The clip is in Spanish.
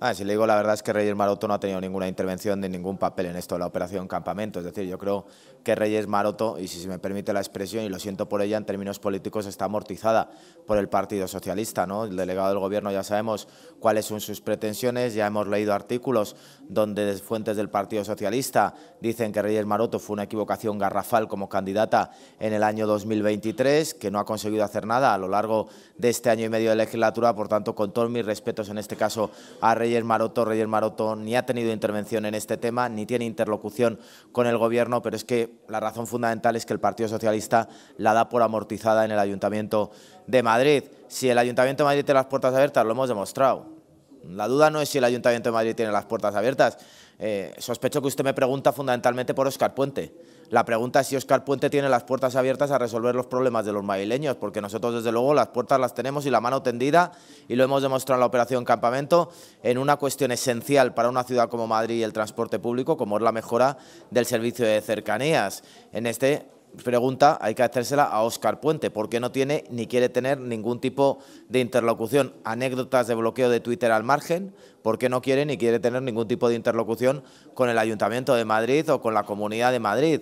Ah, si le digo la verdad es que Reyes Maroto no ha tenido ninguna intervención ni ningún papel en esto de la operación campamento. Es decir, yo creo que Reyes Maroto, y si se me permite la expresión, y lo siento por ella, en términos políticos está amortizada por el Partido Socialista. ¿no? El delegado del Gobierno ya sabemos cuáles son sus pretensiones, ya hemos leído artículos donde fuentes del Partido Socialista dicen que Reyes Maroto fue una equivocación garrafal como candidata en el año 2023, que no ha conseguido hacer nada a lo largo de este año y medio de legislatura. Por tanto, con todos mis respetos en este caso a Reyes Reyes Maroto. Maroto ni ha tenido intervención en este tema, ni tiene interlocución con el Gobierno, pero es que la razón fundamental es que el Partido Socialista la da por amortizada en el Ayuntamiento de Madrid. Si el Ayuntamiento de Madrid tiene las puertas abiertas, lo hemos demostrado la duda no es si el Ayuntamiento de Madrid tiene las puertas abiertas. Eh, sospecho que usted me pregunta fundamentalmente por Oscar Puente. La pregunta es si Oscar Puente tiene las puertas abiertas a resolver los problemas de los madrileños, porque nosotros desde luego las puertas las tenemos y la mano tendida, y lo hemos demostrado en la operación Campamento, en una cuestión esencial para una ciudad como Madrid y el transporte público, como es la mejora del servicio de cercanías. En este pregunta hay que hacérsela a Óscar Puente, porque no tiene ni quiere tener ningún tipo de interlocución. Anécdotas de bloqueo de Twitter al margen, porque no quiere ni quiere tener ningún tipo de interlocución con el Ayuntamiento de Madrid o con la Comunidad de Madrid.